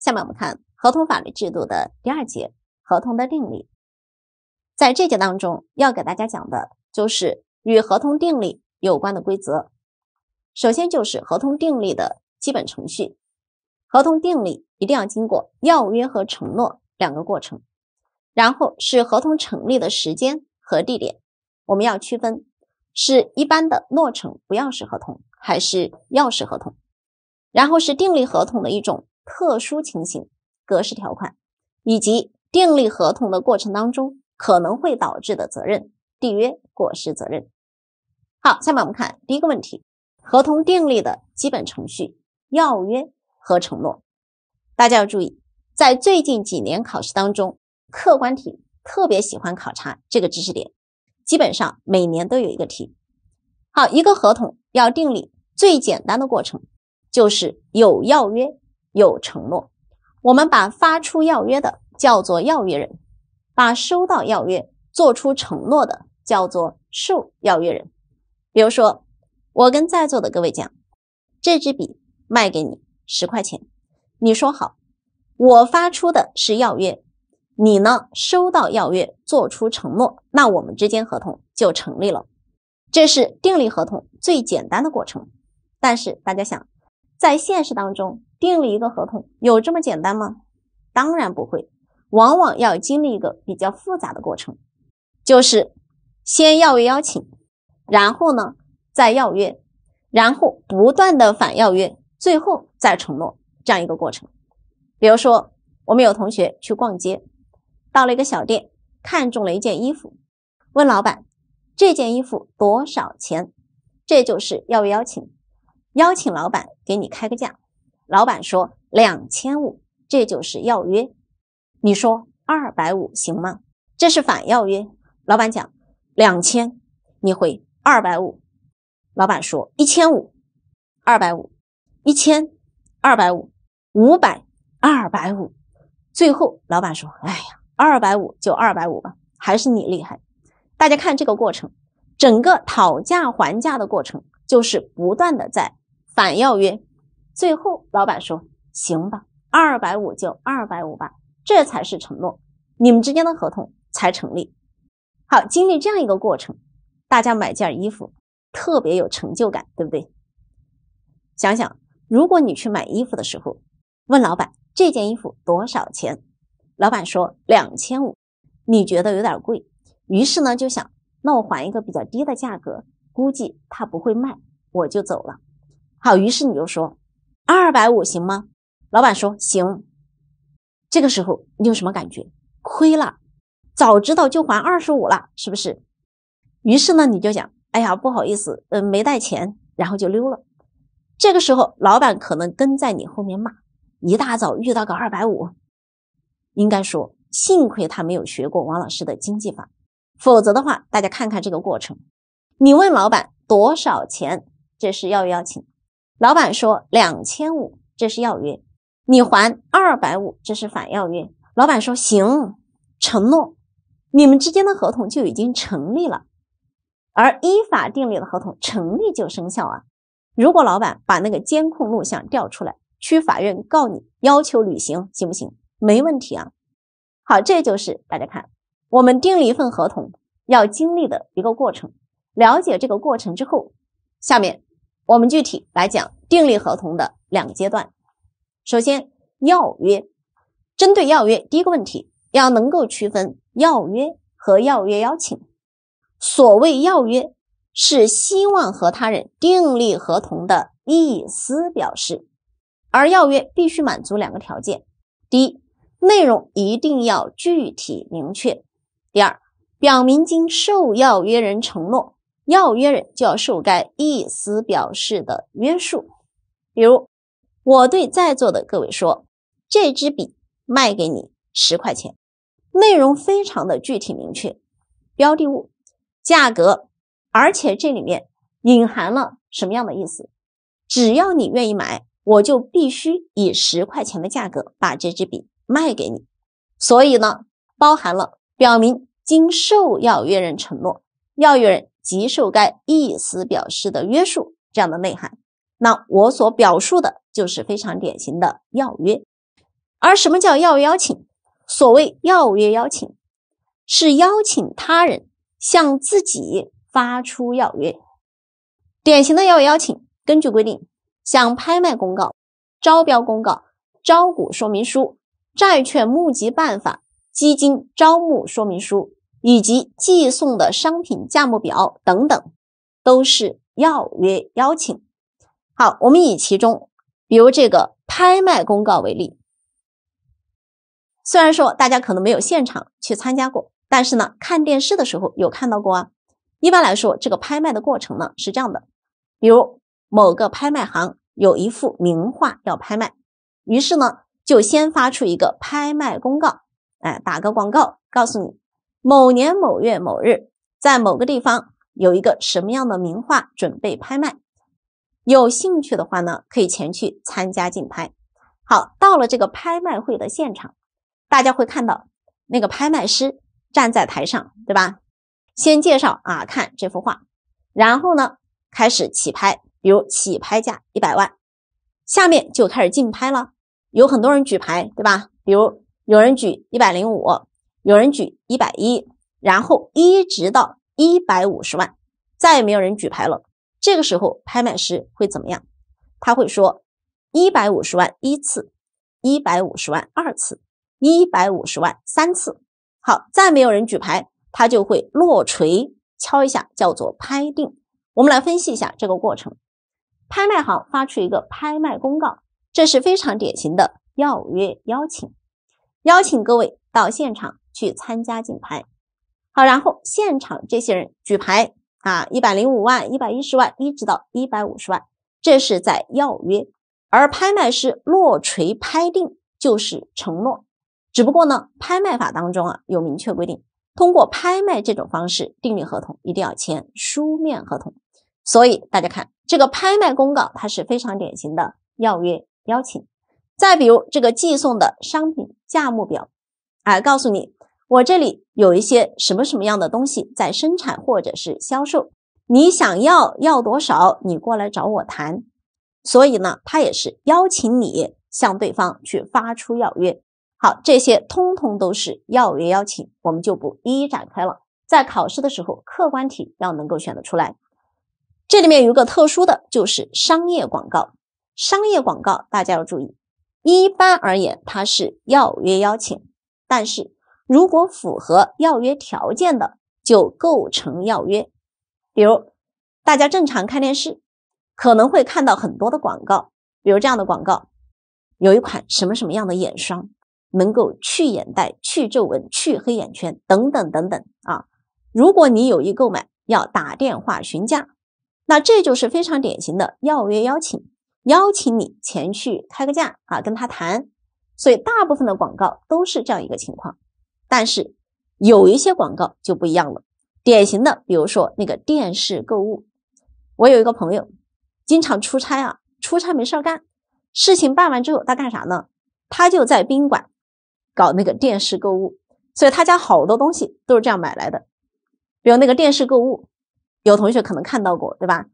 下面我们看合同法律制度的第二节，合同的订立。在这节当中，要给大家讲的就是与合同订立有关的规则。首先就是合同订立的基本程序，合同订立一定要经过要约和承诺两个过程，然后是合同成立的时间和地点，我们要区分是一般的诺成不要式合同还是要式合同，然后是订立合同的一种。特殊情形、格式条款，以及订立合同的过程当中可能会导致的责任、缔约过失责任。好，下面我们看第一个问题：合同订立的基本程序——要约和承诺。大家要注意，在最近几年考试当中，客观题特别喜欢考察这个知识点，基本上每年都有一个题。好，一个合同要订立，最简单的过程就是有要约。有承诺，我们把发出要约的叫做要约人，把收到要约做出承诺的叫做受要约人。比如说，我跟在座的各位讲，这支笔卖给你十块钱，你说好，我发出的是要约，你呢收到要约做出承诺，那我们之间合同就成立了。这是订立合同最简单的过程。但是大家想，在现实当中。订了一个合同，有这么简单吗？当然不会，往往要经历一个比较复杂的过程，就是先要约邀请，然后呢再要约，然后不断的反要约，最后再承诺这样一个过程。比如说，我们有同学去逛街，到了一个小店，看中了一件衣服，问老板这件衣服多少钱，这就是要约邀请，邀请老板给你开个价。老板说两千五，这就是要约。你说二百五行吗？这是反要约。老板讲两千，你回二百五。老板说一千五，二百五，一千二百五，五百二百五。最后老板说，哎呀，二百五就二百五吧，还是你厉害。大家看这个过程，整个讨价还价的过程就是不断的在反要约。最后，老板说：“行吧，二百五就二百五吧，这才是承诺，你们之间的合同才成立。”好，经历这样一个过程，大家买件衣服特别有成就感，对不对？想想，如果你去买衣服的时候，问老板这件衣服多少钱，老板说两千五，你觉得有点贵，于是呢就想，那我还一个比较低的价格，估计他不会卖，我就走了。好，于是你就说。二百五行吗？老板说行。这个时候你有什么感觉？亏了，早知道就还二十五了，是不是？于是呢，你就讲：“哎呀，不好意思，嗯，没带钱。”然后就溜了。这个时候，老板可能跟在你后面骂：“一大早遇到个二百五！”应该说，幸亏他没有学过王老师的经济法，否则的话，大家看看这个过程。你问老板多少钱，这是要不要请？老板说两千五，这是要约，你还二百五，这是反要约。老板说行，承诺，你们之间的合同就已经成立了。而依法订立的合同成立就生效啊。如果老板把那个监控录像调出来，去法院告你，要求履行，行不行？没问题啊。好，这就是大家看我们订立一份合同要经历的一个过程。了解这个过程之后，下面。我们具体来讲订立合同的两个阶段。首先，要约。针对要约，第一个问题要能够区分要约和要约邀请。所谓要约，是希望和他人订立合同的意思表示，而要约必须满足两个条件：第一，内容一定要具体明确；第二，表明经受要约人承诺。要约人就要受该意思表示的约束，比如我对在座的各位说：“这支笔卖给你十块钱。”内容非常的具体明确，标的物、价格，而且这里面隐含了什么样的意思？只要你愿意买，我就必须以十块钱的价格把这支笔卖给你。所以呢，包含了表明经受要约人承诺，要约人。即受该意思表示的约束，这样的内涵。那我所表述的就是非常典型的要约。而什么叫要约邀请？所谓要约邀请，是邀请他人向自己发出要约。典型的要约邀请，根据规定，像拍卖公告、招标公告、招股说明书、债券募集办法、基金招募说明书。以及寄送的商品价目表等等，都是要约邀请。好，我们以其中，比如这个拍卖公告为例。虽然说大家可能没有现场去参加过，但是呢，看电视的时候有看到过啊。一般来说，这个拍卖的过程呢是这样的：比如某个拍卖行有一幅名画要拍卖，于是呢就先发出一个拍卖公告，哎，打个广告，告诉你。某年某月某日，在某个地方有一个什么样的名画准备拍卖，有兴趣的话呢，可以前去参加竞拍。好，到了这个拍卖会的现场，大家会看到那个拍卖师站在台上，对吧？先介绍啊，看这幅画，然后呢，开始起拍，比如起拍价一百万，下面就开始竞拍了，有很多人举牌，对吧？比如有人举一百零五。有人举一百一，然后一直到一百五十万，再也没有人举牌了。这个时候，拍卖师会怎么样？他会说一百五十万一次，一百五十万二次，一百五十万三次。好，再没有人举牌，他就会落锤敲一下，叫做拍定。我们来分析一下这个过程：拍卖行发出一个拍卖公告，这是非常典型的要约邀请，邀请各位到现场。去参加竞拍，好，然后现场这些人举牌啊，一百零五万、一百一十万，一直到一百五十万，这是在要约。而拍卖师落锤拍定就是承诺。只不过呢，拍卖法当中啊有明确规定，通过拍卖这种方式订立合同一定要签书面合同。所以大家看这个拍卖公告，它是非常典型的要约邀请。再比如这个寄送的商品价目表，哎，告诉你。我这里有一些什么什么样的东西在生产或者是销售，你想要要多少，你过来找我谈。所以呢，他也是邀请你向对方去发出邀约。好，这些通通都是要约邀请，我们就不一一展开了。在考试的时候，客观题要能够选得出来。这里面有个特殊的就是商业广告，商业广告大家要注意，一般而言它是要约邀请，但是。如果符合要约条件的，就构成要约。比如，大家正常看电视，可能会看到很多的广告，比如这样的广告，有一款什么什么样的眼霜，能够去眼袋、去皱纹、去黑眼圈等等等等啊。如果你有意购买，要打电话询价，那这就是非常典型的要约邀请，邀请你前去开个价啊，跟他谈。所以，大部分的广告都是这样一个情况。但是有一些广告就不一样了，典型的，比如说那个电视购物。我有一个朋友，经常出差啊，出差没事儿干，事情办完之后他干啥呢？他就在宾馆搞那个电视购物，所以他家好多东西都是这样买来的。比如那个电视购物，有同学可能看到过，对吧？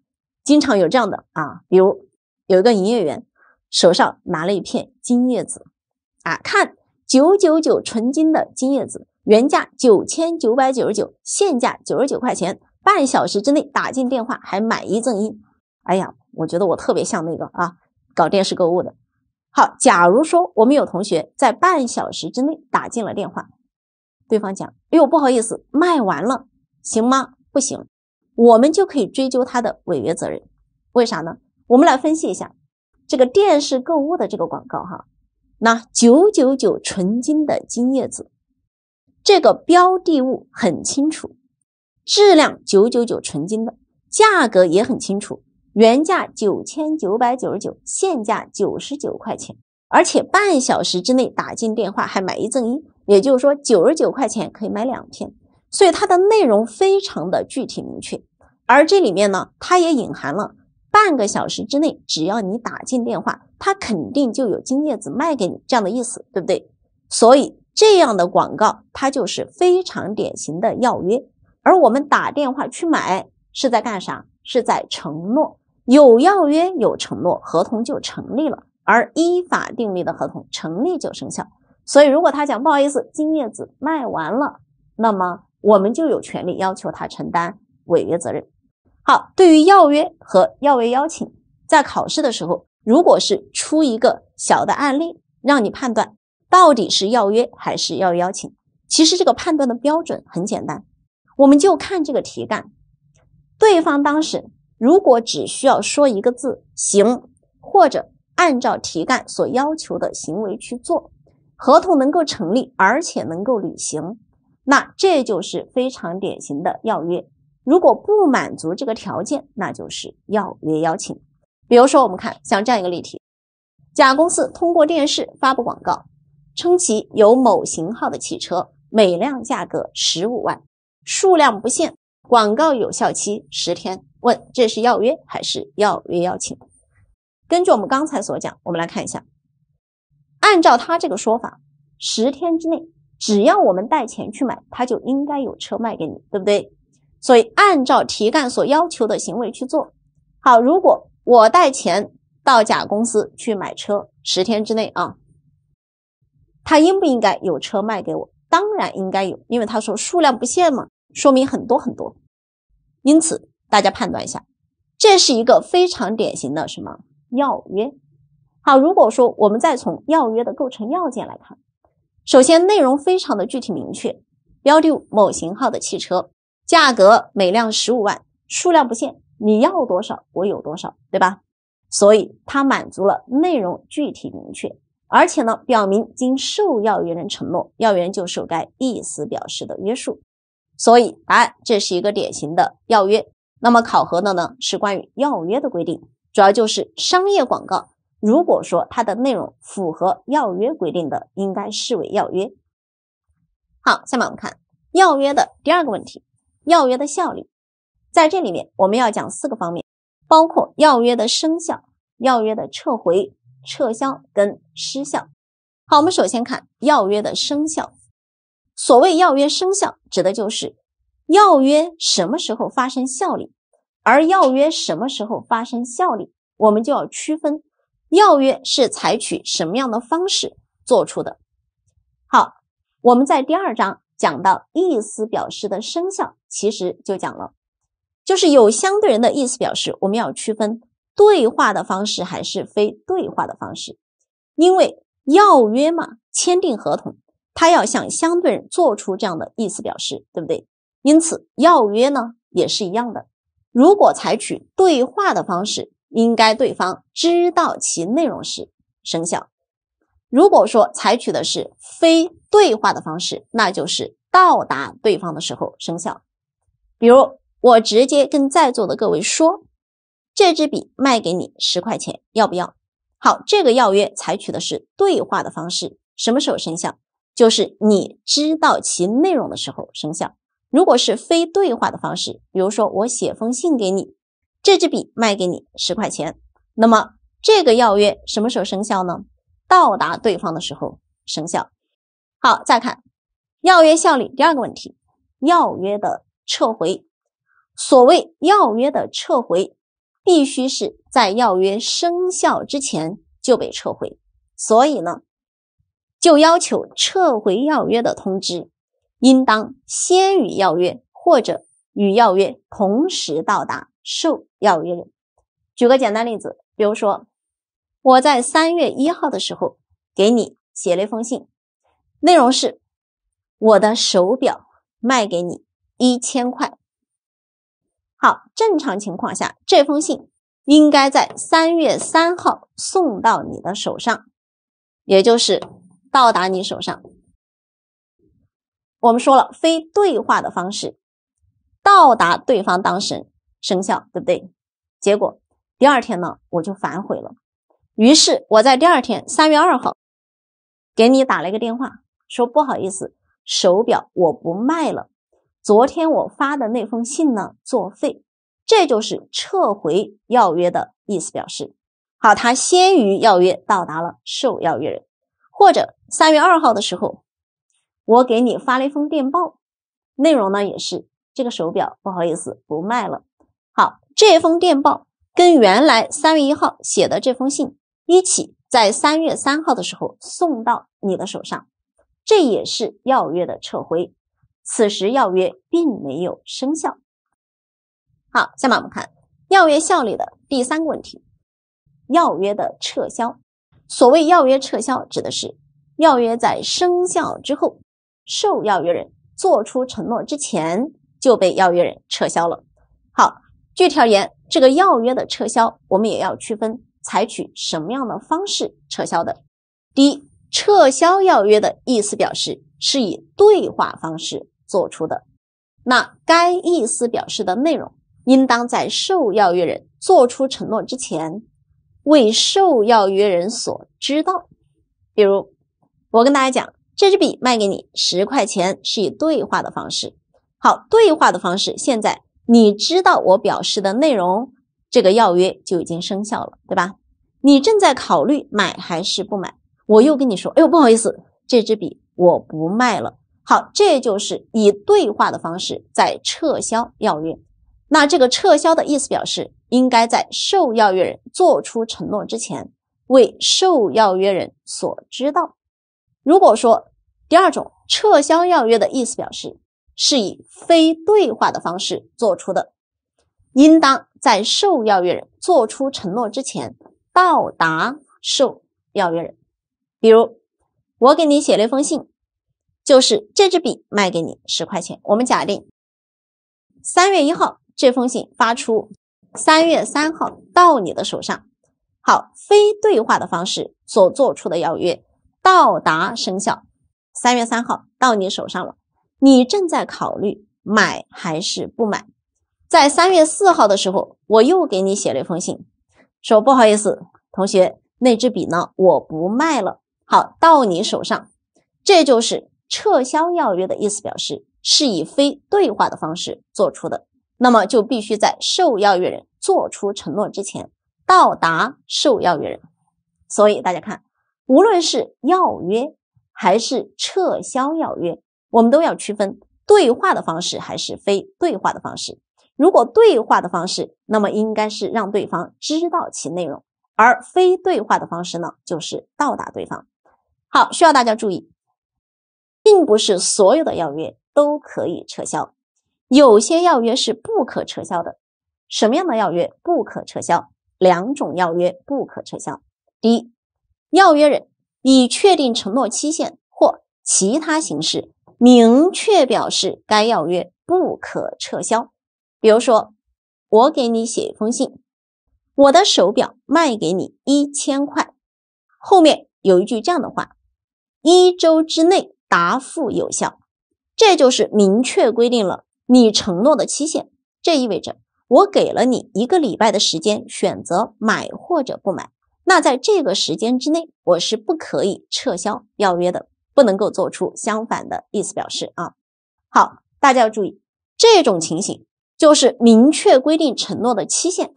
经常有这样的啊，比如有一个营业员手上拿了一片金叶子，啊，看。九九九纯金的金叶子，原价九千九百九十九，现价九十九块钱。半小时之内打进电话还买一赠一。哎呀，我觉得我特别像那个啊，搞电视购物的。好，假如说我们有同学在半小时之内打进了电话，对方讲，哎呦，不好意思，卖完了，行吗？不行，我们就可以追究他的违约责任。为啥呢？我们来分析一下这个电视购物的这个广告哈。那九九九纯金的金叶子，这个标的物很清楚，质量九九九纯金的，价格也很清楚，原价九千九百九十九，现价九十九块钱，而且半小时之内打进电话还买一赠一，也就是说九十九块钱可以买两片，所以它的内容非常的具体明确，而这里面呢，它也隐含了。半个小时之内，只要你打进电话，他肯定就有金叶子卖给你，这样的意思，对不对？所以这样的广告，它就是非常典型的要约。而我们打电话去买，是在干啥？是在承诺。有要约，有承诺，合同就成立了。而依法订立的合同，成立就生效。所以，如果他讲不好意思，金叶子卖完了，那么我们就有权利要求他承担违约责任。好，对于要约和要约邀请，在考试的时候，如果是出一个小的案例，让你判断到底是要约还是要邀请，其实这个判断的标准很简单，我们就看这个题干，对方当事人如果只需要说一个字“行”，或者按照题干所要求的行为去做，合同能够成立而且能够履行，那这就是非常典型的要约。如果不满足这个条件，那就是要约邀请。比如说，我们看像这样一个例题：甲公司通过电视发布广告，称其有某型号的汽车，每辆价格十五万，数量不限，广告有效期十天。问这是要约还是要约邀请？根据我们刚才所讲，我们来看一下。按照他这个说法，十天之内，只要我们带钱去买，他就应该有车卖给你，对不对？所以，按照题干所要求的行为去做。好，如果我带钱到甲公司去买车，十天之内啊，他应不应该有车卖给我？当然应该有，因为他说数量不限嘛，说明很多很多。因此，大家判断一下，这是一个非常典型的什么要约？好，如果说我们再从要约的构成要件来看，首先内容非常的具体明确，标的某型号的汽车。价格每辆十五万，数量不限，你要多少我有多少，对吧？所以它满足了内容具体明确，而且呢，表明经受要约人承诺，要约人受该意思表示的约束。所以答案这是一个典型的要约。那么考核的呢是关于要约的规定，主要就是商业广告，如果说它的内容符合要约规定的，应该视为要约。好，下面我们看要约的第二个问题。要约的效力，在这里面我们要讲四个方面，包括要约的生效、要约的撤回、撤销跟失效。好，我们首先看要约的生效。所谓要约生效，指的就是要约什么时候发生效力，而要约什么时候发生效力，我们就要区分要约是采取什么样的方式做出的。好，我们在第二章讲到意思表示的生效。其实就讲了，就是有相对人的意思表示，我们要区分对话的方式还是非对话的方式。因为要约嘛，签订合同，他要向相对人做出这样的意思表示，对不对？因此，要约呢也是一样的。如果采取对话的方式，应该对方知道其内容时生效；如果说采取的是非对话的方式，那就是到达对方的时候生效。比如，我直接跟在座的各位说，这支笔卖给你十块钱，要不要？好，这个要约采取的是对话的方式，什么时候生效？就是你知道其内容的时候生效。如果是非对话的方式，比如说我写封信给你，这支笔卖给你十块钱，那么这个要约什么时候生效呢？到达对方的时候生效。好，再看要约效力，第二个问题，要约的。撤回，所谓要约的撤回，必须是在要约生效之前就被撤回。所以呢，就要求撤回要约的通知，应当先与要约或者与要约同时到达受要约人。举个简单例子，比如说我在三月一号的时候给你写了一封信，内容是我的手表卖给你。一千块，好，正常情况下，这封信应该在三月三号送到你的手上，也就是到达你手上。我们说了，非对话的方式到达对方当事人生效，对不对？结果第二天呢，我就反悔了，于是我在第二天三月二号给你打了一个电话，说不好意思，手表我不卖了。昨天我发的那封信呢作废，这就是撤回要约的意思表示。好，他先于要约到达了受要约人，或者三月二号的时候，我给你发了一封电报，内容呢也是这个手表不好意思不卖了。好，这封电报跟原来三月一号写的这封信一起，在三月三号的时候送到你的手上，这也是要约的撤回。此时要约并没有生效。好，下面我们看要约效力的第三个问题：要约的撤销。所谓要约撤销，指的是要约在生效之后，受要约人作出承诺之前就被要约人撤销了。好，具体而言，这个要约的撤销，我们也要区分采取什么样的方式撤销的。第一，撤销要约的意思表示是以对话方式。做出的，那该意思表示的内容应当在受要约人作出承诺之前，为受要约人所知道。比如，我跟大家讲，这支笔卖给你十块钱，是以对话的方式。好，对话的方式，现在你知道我表示的内容，这个要约就已经生效了，对吧？你正在考虑买还是不买，我又跟你说，哎呦，不好意思，这支笔我不卖了。好，这就是以对话的方式在撤销要约。那这个撤销的意思表示，应该在受要约人作出承诺之前，为受要约人所知道。如果说第二种撤销要约的意思表示是以非对话的方式作出的，应当在受要约人作出承诺之前到达受要约人。比如，我给你写了一封信。就是这支笔卖给你十块钱。我们假定三月一号这封信发出，三月三号到你的手上。好，非对话的方式所做出的邀约到达生效，三月三号到你手上了。你正在考虑买还是不买？在三月四号的时候，我又给你写了一封信，说不好意思，同学，那支笔呢，我不卖了。好，到你手上，这就是。撤销要约的意思表示是以非对话的方式做出的，那么就必须在受要约人做出承诺之前到达受要约人。所以大家看，无论是要约还是撤销要约，我们都要区分对话的方式还是非对话的方式。如果对话的方式，那么应该是让对方知道其内容；而非对话的方式呢，就是到达对方。好，需要大家注意。并不是所有的要约都可以撤销，有些要约是不可撤销的。什么样的要约不可撤销？两种要约不可撤销。第一，要约人以确定承诺期限或其他形式明确表示该要约不可撤销。比如说，我给你写一封信，我的手表卖给你一千块，后面有一句这样的话：一周之内。答复有效，这就是明确规定了你承诺的期限。这意味着我给了你一个礼拜的时间选择买或者不买。那在这个时间之内，我是不可以撤销要约的，不能够做出相反的意思表示啊。好，大家要注意，这种情形就是明确规定承诺的期限，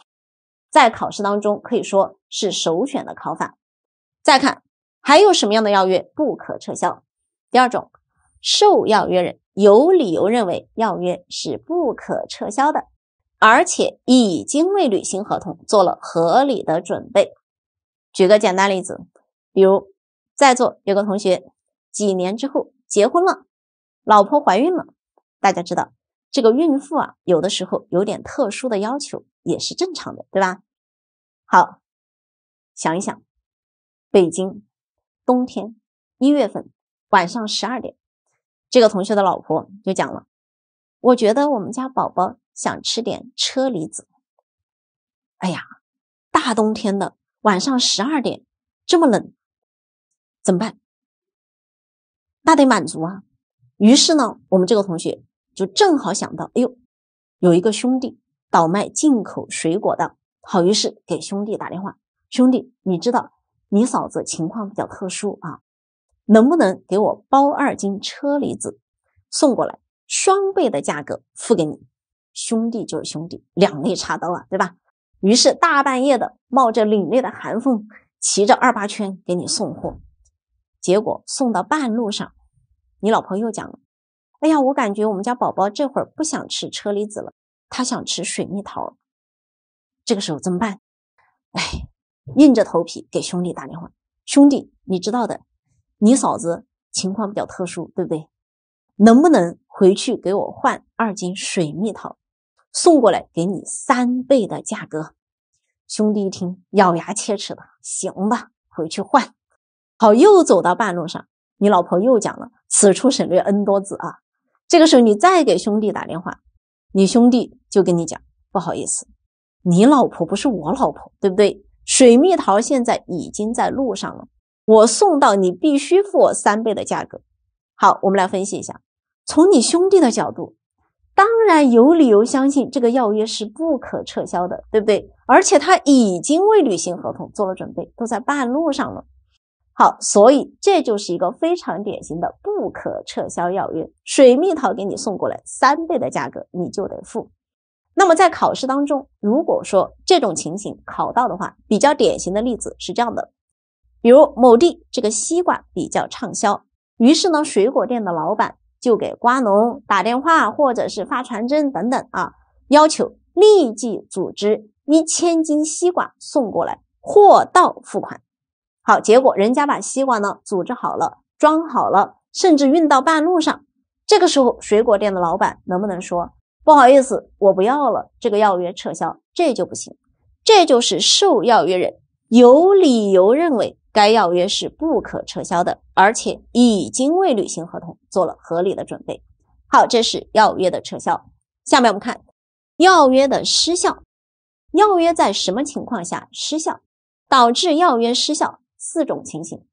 在考试当中可以说是首选的考法。再看还有什么样的要约不可撤销？第二种，受要约人有理由认为要约是不可撤销的，而且已经为履行合同做了合理的准备。举个简单例子，比如在座有个同学，几年之后结婚了，老婆怀孕了，大家知道这个孕妇啊，有的时候有点特殊的要求也是正常的，对吧？好，想一想，北京冬天一月份。晚上十二点，这个同学的老婆就讲了：“我觉得我们家宝宝想吃点车厘子。哎呀，大冬天的晚上十二点这么冷，怎么办？那得满足啊！于是呢，我们这个同学就正好想到：哎呦，有一个兄弟倒卖进口水果的好，于是给兄弟打电话：兄弟，你知道你嫂子情况比较特殊啊？”能不能给我包二斤车厘子，送过来，双倍的价格付给你，兄弟就是兄弟，两肋插刀啊，对吧？于是大半夜的冒着凛冽的寒风，骑着二八圈给你送货，结果送到半路上，你老婆又讲了：“哎呀，我感觉我们家宝宝这会儿不想吃车厘子了，他想吃水蜜桃。”这个时候怎么办？哎，硬着头皮给兄弟打电话，兄弟你知道的。你嫂子情况比较特殊，对不对？能不能回去给我换二斤水蜜桃，送过来给你三倍的价格？兄弟一听，咬牙切齿的，行吧，回去换。好，又走到半路上，你老婆又讲了，此处省略 N 多字啊。这个时候你再给兄弟打电话，你兄弟就跟你讲，不好意思，你老婆不是我老婆，对不对？水蜜桃现在已经在路上了。我送到你，必须付我三倍的价格。好，我们来分析一下。从你兄弟的角度，当然有理由相信这个要约是不可撤销的，对不对？而且他已经为履行合同做了准备，都在半路上了。好，所以这就是一个非常典型的不可撤销要约。水蜜桃给你送过来，三倍的价格你就得付。那么在考试当中，如果说这种情形考到的话，比较典型的例子是这样的。比如某地这个西瓜比较畅销，于是呢，水果店的老板就给瓜农打电话，或者是发传真等等啊，要求立即组织一千斤西瓜送过来，货到付款。好，结果人家把西瓜呢组织好了，装好了，甚至运到半路上，这个时候水果店的老板能不能说不好意思，我不要了，这个要约撤销？这就不行，这就是受要约人有理由认为。该要约是不可撤销的，而且已经为履行合同做了合理的准备。好，这是要约的撤销。下面我们看要约的失效。要约在什么情况下失效？导致要约失效四种情形：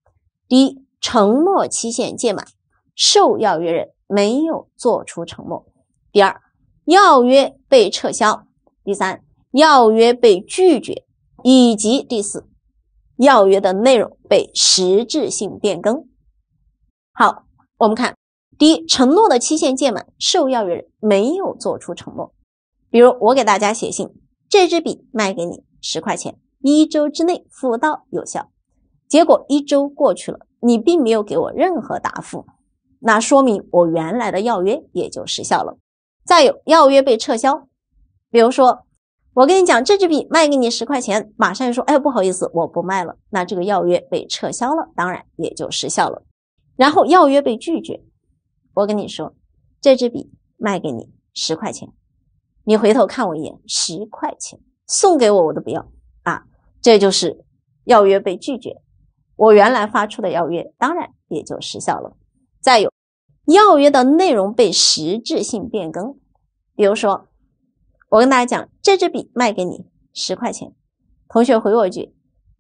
第一，承诺期限届满，受要约人没有做出承诺；第二，要约被撤销；第三，要约被拒绝；以及第四。要约的内容被实质性变更。好，我们看第一，承诺的期限届满，受要约人没有做出承诺。比如我给大家写信，这支笔卖给你十块钱，一周之内付到有效。结果一周过去了，你并没有给我任何答复，那说明我原来的要约也就失效了。再有，要约被撤销，比如说。我跟你讲，这支笔卖给你十块钱，马上说，哎，不好意思，我不卖了。那这个要约被撤销了，当然也就失效了。然后要约被拒绝，我跟你说，这支笔卖给你十块钱，你回头看我一眼，十块钱送给我我都不要啊！这就是要约被拒绝，我原来发出的要约当然也就失效了。再有，要约的内容被实质性变更，比如说。我跟大家讲，这支笔卖给你十块钱。同学回我一句：“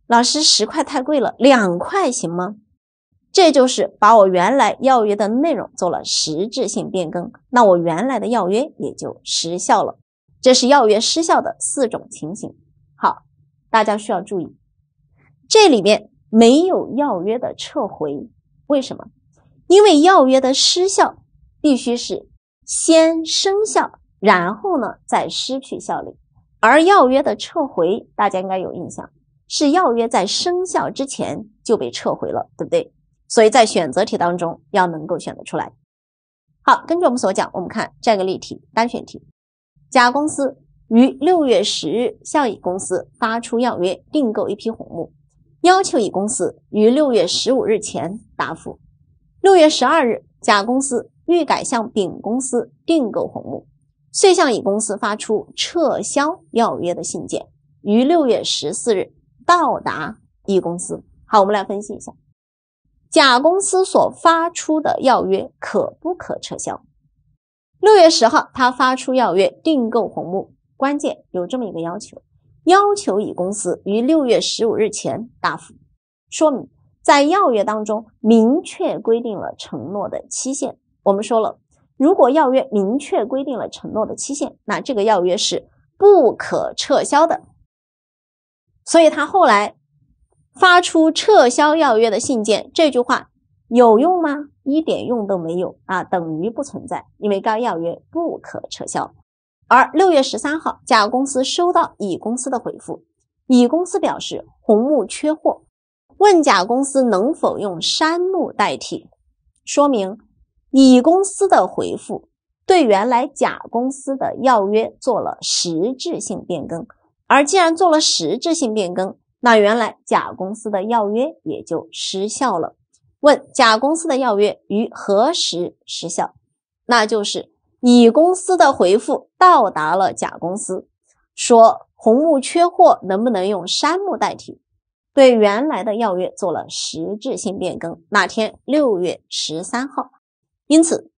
老师，十块太贵了，两块行吗？”这就是把我原来要约的内容做了实质性变更，那我原来的要约也就失效了。这是要约失效的四种情形。好，大家需要注意，这里面没有要约的撤回，为什么？因为要约的失效必须是先生效。然后呢，再失去效力。而要约的撤回，大家应该有印象，是要约在生效之前就被撤回了，对不对？所以在选择题当中要能够选得出来。好，根据我们所讲，我们看这个例题，单选题：甲公司于六月十日向乙公司发出要约，订购一批红木，要求乙公司于六月十五日前答复。六月十二日，甲公司欲改向丙公司订购红木。遂向乙公司发出撤销要约的信件，于六月十四日到达乙公司。好，我们来分析一下，甲公司所发出的要约可不可撤销？六月十号，他发出要约订购红木，关键有这么一个要求，要求乙公司于六月十五日前答复。说明在要约当中明确规定了承诺的期限。我们说了。如果要约明确规定了承诺的期限，那这个要约是不可撤销的。所以，他后来发出撤销要约的信件，这句话有用吗？一点用都没有啊，等于不存在，因为该要约不可撤销。而六月十三号，甲公司收到乙公司的回复，乙公司表示红木缺货，问甲公司能否用杉木代替，说明。乙公司的回复对原来甲公司的要约做了实质性变更，而既然做了实质性变更，那原来甲公司的要约也就失效了。问甲公司的要约于何时失效？那就是乙公司的回复到达了甲公司，说红木缺货，能不能用杉木代替？对原来的要约做了实质性变更。那天？六月十三号。因此，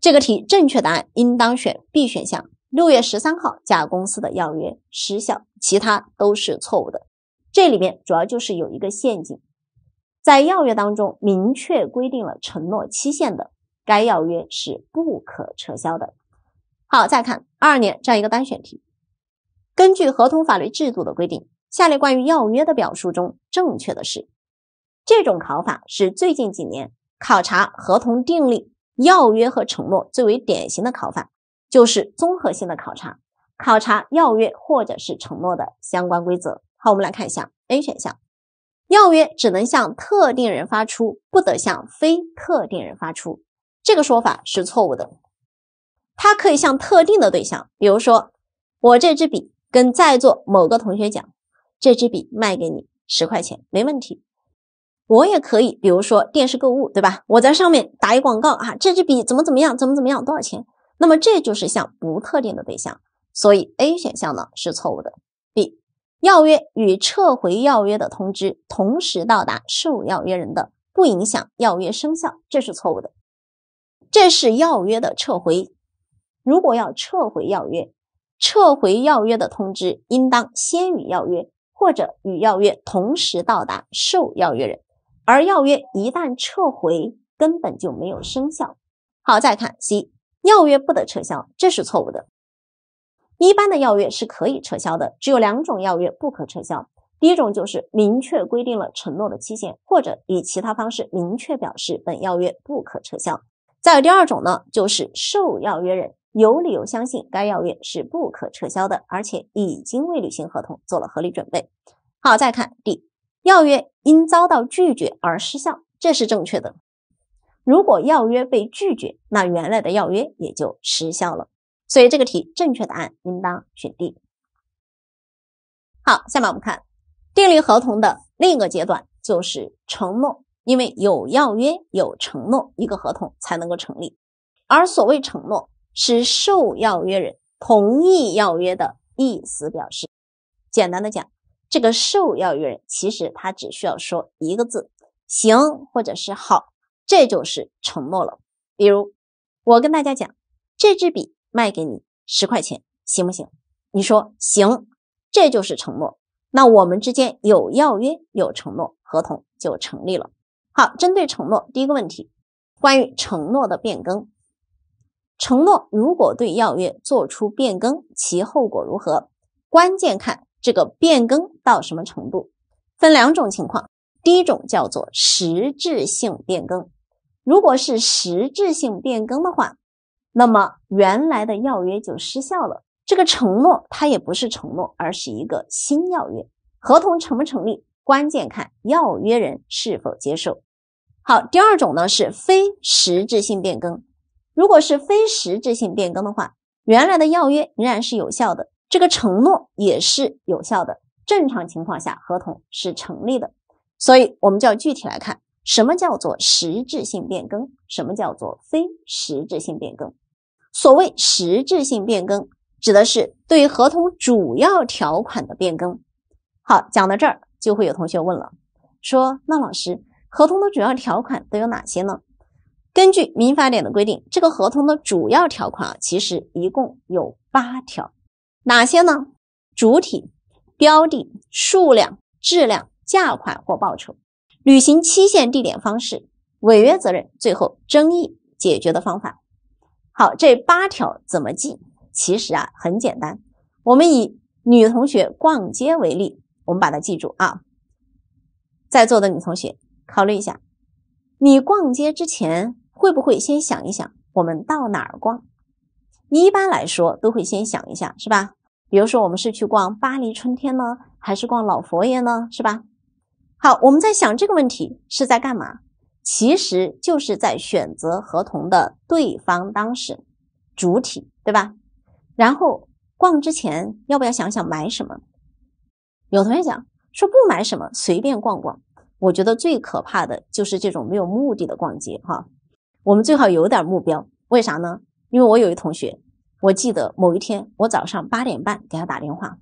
这个题正确答案应当选 B 选项。六月十三号，甲公司的要约失效，其他都是错误的。这里面主要就是有一个陷阱，在要约当中明确规定了承诺期限的，该要约是不可撤销的。好，再看二二年这样一个单选题，根据合同法律制度的规定，下列关于要约的表述中正确的是，这种考法是最近几年考察合同订立。要约和承诺最为典型的考法就是综合性的考察，考察要约或者是承诺的相关规则。好，我们来看一下 A 选项，要约只能向特定人发出，不得向非特定人发出，这个说法是错误的。它可以向特定的对象，比如说我这支笔跟在座某个同学讲，这支笔卖给你十块钱，没问题。我也可以，比如说电视购物，对吧？我在上面打一广告啊，这支笔怎么怎么样，怎么怎么样，多少钱？那么这就是像不特定的对象，所以 A 选项呢是错误的。B 要约与撤回要约的通知同时到达受要约人的，不影响要约生效，这是错误的。这是要约的撤回，如果要撤回要约，撤回要约的通知应当先于要约，或者与要约同时到达受要约人。而要约一旦撤回，根本就没有生效。好，再看 C，要约不得撤销，这是错误的。一般的要约是可以撤销的，只有两种要约不可撤销。第一种就是明确规定了承诺的期限，或者以其他方式明确表示本要约不可撤销。再有第二种呢，就是受要约人有理由相信该要约是不可撤销的，而且已经为履行合同做了合理准备。好，再看 D。要约因遭到拒绝而失效，这是正确的。如果要约被拒绝，那原来的要约也就失效了。所以这个题正确答案应当选 D。好，下面我们看订立合同的另一个阶段，就是承诺。因为有要约，有承诺，一个合同才能够成立。而所谓承诺，是受要约人同意要约的意思表示。简单的讲。这个受要约人其实他只需要说一个字，行或者是好，这就是承诺了。比如我跟大家讲，这支笔卖给你十块钱，行不行？你说行，这就是承诺。那我们之间有要约，有承诺，合同就成立了。好，针对承诺，第一个问题，关于承诺的变更，承诺如果对要约做出变更，其后果如何？关键看。这个变更到什么程度，分两种情况。第一种叫做实质性变更，如果是实质性变更的话，那么原来的要约就失效了。这个承诺它也不是承诺，而是一个新要约。合同成不成立，关键看要约人是否接受。好，第二种呢是非实质性变更，如果是非实质性变更的话，原来的要约仍然是有效的。这个承诺也是有效的，正常情况下合同是成立的，所以，我们就要具体来看，什么叫做实质性变更，什么叫做非实质性变更。所谓实质性变更，指的是对合同主要条款的变更。好，讲到这儿，就会有同学问了，说那老师，合同的主要条款都有哪些呢？根据民法典的规定，这个合同的主要条款啊，其实一共有八条。哪些呢？主体、标的、数量、质量、价款或报酬、履行期限、地点、方式、违约责任，最后争议解决的方法。好，这八条怎么记？其实啊很简单，我们以女同学逛街为例，我们把它记住啊。在座的女同学，考虑一下，你逛街之前会不会先想一想，我们到哪儿逛？一般来说都会先想一下，是吧？比如说，我们是去逛巴黎春天呢，还是逛老佛爷呢，是吧？好，我们在想这个问题是在干嘛？其实就是在选择合同的对方当事主体，对吧？然后逛之前要不要想想买什么？有同学讲说不买什么，随便逛逛。我觉得最可怕的就是这种没有目的的逛街哈。我们最好有点目标，为啥呢？因为我有一同学。我记得某一天，我早上八点半给他打电话，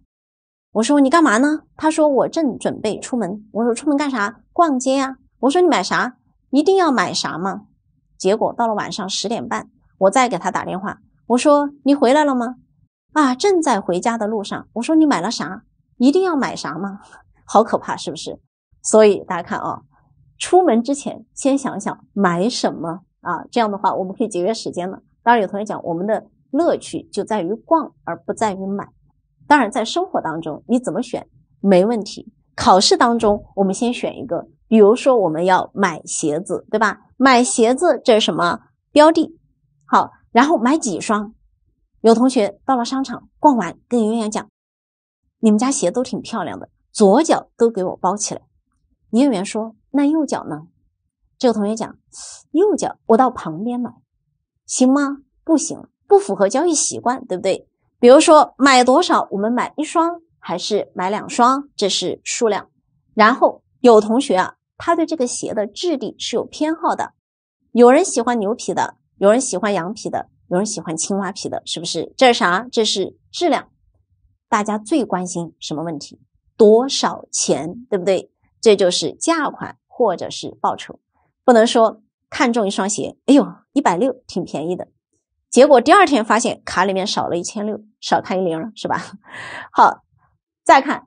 我说你干嘛呢？他说我正准备出门。我说出门干啥？逛街啊。我说你买啥？一定要买啥吗？结果到了晚上十点半，我再给他打电话，我说你回来了吗？啊，正在回家的路上。我说你买了啥？一定要买啥吗？好可怕，是不是？所以大家看哦，出门之前先想想买什么啊，这样的话我们可以节约时间了。当然有同学讲我们的。乐趣就在于逛而不在于买，当然在生活当中你怎么选没问题。考试当中我们先选一个，比如说我们要买鞋子，对吧？买鞋子这是什么标的？好，然后买几双？有同学到了商场逛完，跟营业员讲：“你们家鞋都挺漂亮的，左脚都给我包起来。”营业员说：“那右脚呢？”这个同学讲：“右脚我到旁边买，行吗？”不行。不符合交易习惯，对不对？比如说买多少，我们买一双还是买两双，这是数量。然后有同学啊，他对这个鞋的质地是有偏好的，有人喜欢牛皮的，有人喜欢羊皮的，有人喜欢青蛙皮的，是不是？这是啥？这是质量。大家最关心什么问题？多少钱，对不对？这就是价款或者是报酬。不能说看中一双鞋，哎呦，一百六挺便宜的。结果第二天发现卡里面少了一千六，少开一零了，是吧？好，再看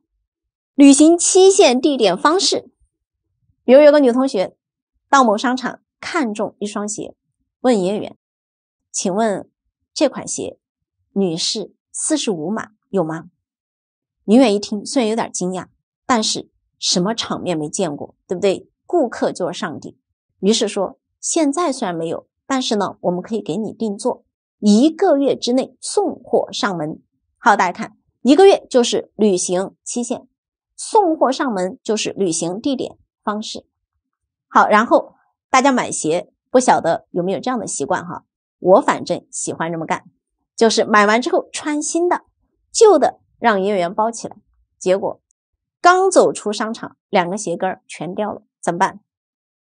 旅行期限、地点、方式。比如有个女同学到某商场看中一双鞋，问营业员：“请问这款鞋女士四十五码有吗？”营业员一听，虽然有点惊讶，但是什么场面没见过，对不对？顾客就是上帝，于是说：“现在虽然没有，但是呢，我们可以给你定做。”一个月之内送货上门，好，大家看，一个月就是履行期限，送货上门就是履行地点方式。好，然后大家买鞋，不晓得有没有这样的习惯哈？我反正喜欢这么干，就是买完之后穿新的，旧的让营业员包起来。结果刚走出商场，两个鞋跟儿全掉了，怎么办？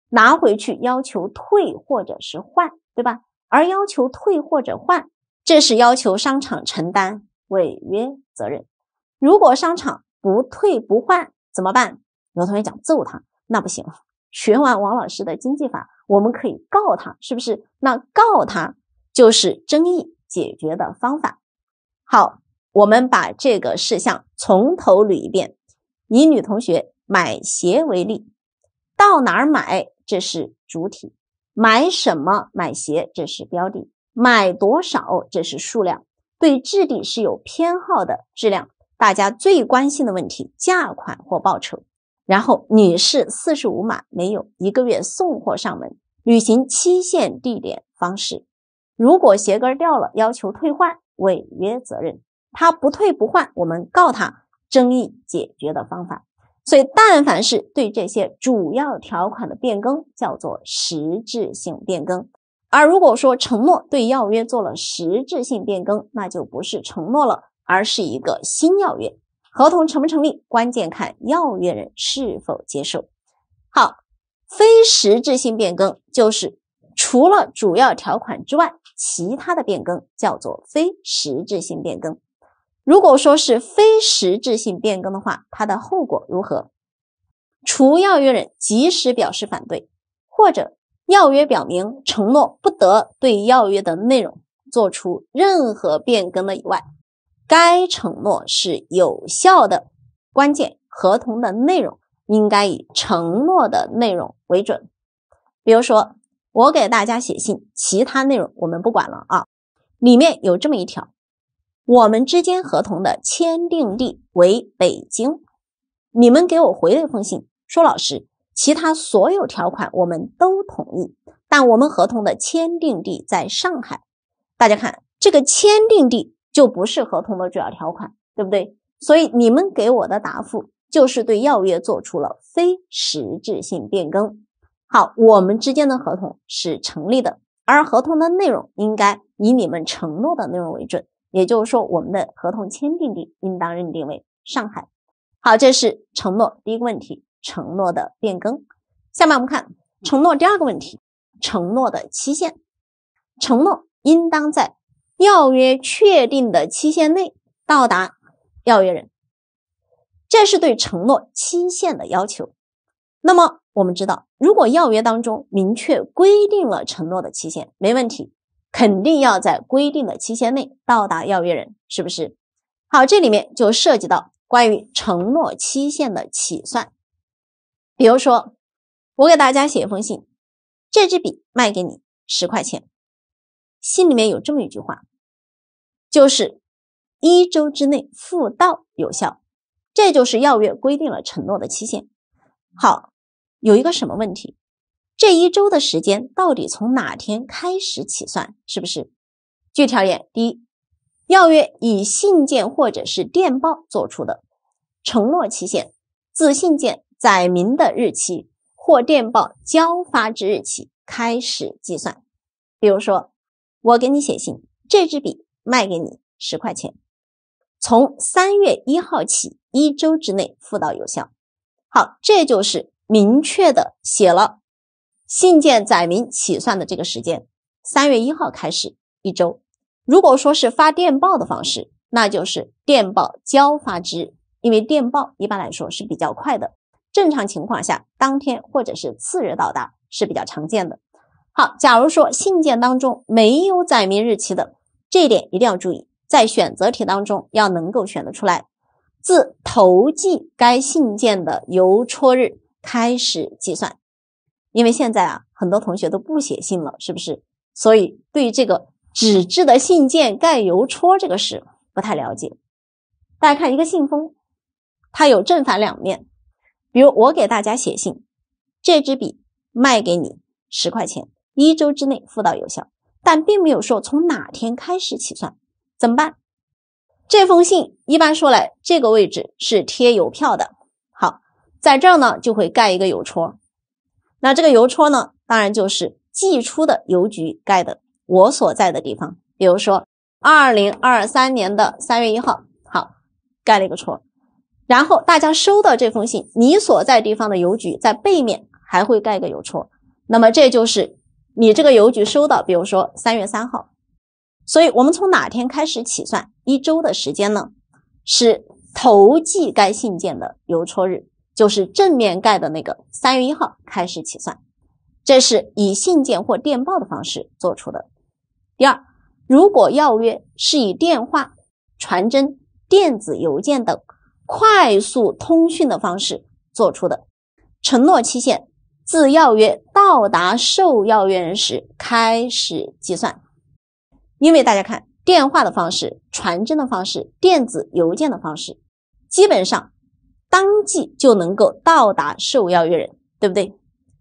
拿回去要求退或者是换，对吧？而要求退或者换，这是要求商场承担违约责任。如果商场不退不换怎么办？有同学讲揍他，那不行。学完王老师的经济法，我们可以告他，是不是？那告他就是争议解决的方法。好，我们把这个事项从头捋一遍。以女同学买鞋为例，到哪儿买？这是主体。买什么？买鞋，这是标的。买多少？这是数量。对质地是有偏好的，质量。大家最关心的问题，价款或报酬。然后，女士四十五码没有，一个月送货上门，履行期限、地点、方式。如果鞋跟掉了，要求退换，违约责任。他不退不换，我们告他。争议解决的方法。所以，但凡是对这些主要条款的变更，叫做实质性变更；而如果说承诺对要约做了实质性变更，那就不是承诺了，而是一个新要约。合同成不成立，关键看要约人是否接受。好，非实质性变更就是除了主要条款之外，其他的变更叫做非实质性变更。如果说是非实质性变更的话，它的后果如何？除要约人及时表示反对，或者要约表明承诺不得对要约的内容做出任何变更的以外，该承诺是有效的。关键合同的内容应该以承诺的内容为准。比如说，我给大家写信，其他内容我们不管了啊，里面有这么一条。我们之间合同的签订地为北京，你们给我回了一封信，说老师，其他所有条款我们都同意，但我们合同的签订地在上海。大家看，这个签订地就不是合同的主要条款，对不对？所以你们给我的答复就是对要约做出了非实质性变更。好，我们之间的合同是成立的，而合同的内容应该以你们承诺的内容为准。也就是说，我们的合同签订地应当认定为上海。好，这是承诺第一个问题，承诺的变更。下面我们看承诺第二个问题，承诺的期限。承诺应当在要约确定的期限内到达要约人，这是对承诺期限的要求。那么我们知道，如果要约当中明确规定了承诺的期限，没问题。肯定要在规定的期限内到达要约人，是不是？好，这里面就涉及到关于承诺期限的起算。比如说，我给大家写一封信，这支笔卖给你十块钱，信里面有这么一句话，就是一周之内付到有效，这就是要约规定了承诺的期限。好，有一个什么问题？这一周的时间到底从哪天开始起算？是不是？据条言，第一，要约以信件或者是电报作出的承诺期限，自信件载明的日期或电报交发之日起开始计算。比如说，我给你写信，这支笔卖给你十块钱，从三月一号起一周之内付到有效。好，这就是明确的写了。信件载明起算的这个时间，三月一号开始一周。如果说是发电报的方式，那就是电报交发之日，因为电报一般来说是比较快的，正常情况下当天或者是次日到达是比较常见的。好，假如说信件当中没有载明日期的，这一点一定要注意，在选择题当中要能够选得出来。自投寄该信件的邮戳日开始计算。因为现在啊，很多同学都不写信了，是不是？所以对这个纸质的信件盖邮戳这个事不太了解。大家看一个信封，它有正反两面。比如我给大家写信，这支笔卖给你十块钱，一周之内付到有效，但并没有说从哪天开始起算，怎么办？这封信一般说来，这个位置是贴邮票的。好，在这儿呢就会盖一个邮戳。那这个邮戳呢，当然就是寄出的邮局盖的，我所在的地方，比如说二零二三年的三月一号，好，盖了一个戳，然后大家收到这封信，你所在地方的邮局在背面还会盖个邮戳，那么这就是你这个邮局收到，比如说三月三号，所以我们从哪天开始起算一周的时间呢？是投寄该信件的邮戳日。就是正面盖的那个，三月一号开始起算。这是以信件或电报的方式做出的。第二，如果要约是以电话、传真、电子邮件等快速通讯的方式做出的，承诺期限自要约到达受要约人时开始计算。因为大家看，电话的方式、传真的方式、电子邮件的方式，基本上。当即就能够到达受邀约人，对不对？